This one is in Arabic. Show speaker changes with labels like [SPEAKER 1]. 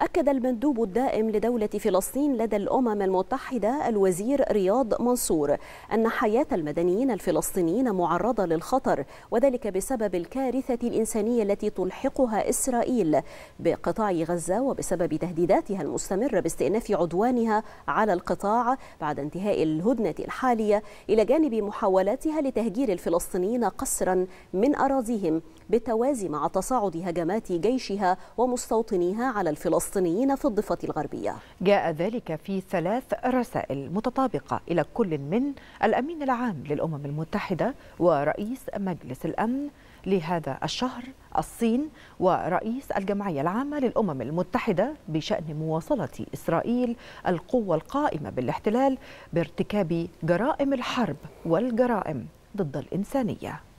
[SPEAKER 1] أكد المندوب الدائم لدولة فلسطين لدى الأمم المتحدة الوزير رياض منصور أن حياة المدنيين الفلسطينيين معرضة للخطر وذلك بسبب الكارثة الإنسانية التي تلحقها إسرائيل بقطاع غزة وبسبب تهديداتها المستمرة باستئناف عدوانها على القطاع بعد انتهاء الهدنة الحالية إلى جانب محاولاتها لتهجير الفلسطينيين قسرا من أراضيهم بالتوازي مع تصاعد هجمات جيشها ومستوطنيها على الفلسطينيين الفلسطينيين في الضفة الغربية
[SPEAKER 2] جاء ذلك في ثلاث رسائل متطابقة إلى كل من الأمين العام للأمم المتحدة ورئيس مجلس الأمن لهذا الشهر الصين ورئيس الجمعية العامة للأمم المتحدة بشأن مواصلة إسرائيل القوة القائمة بالاحتلال بارتكاب جرائم الحرب والجرائم ضد الإنسانية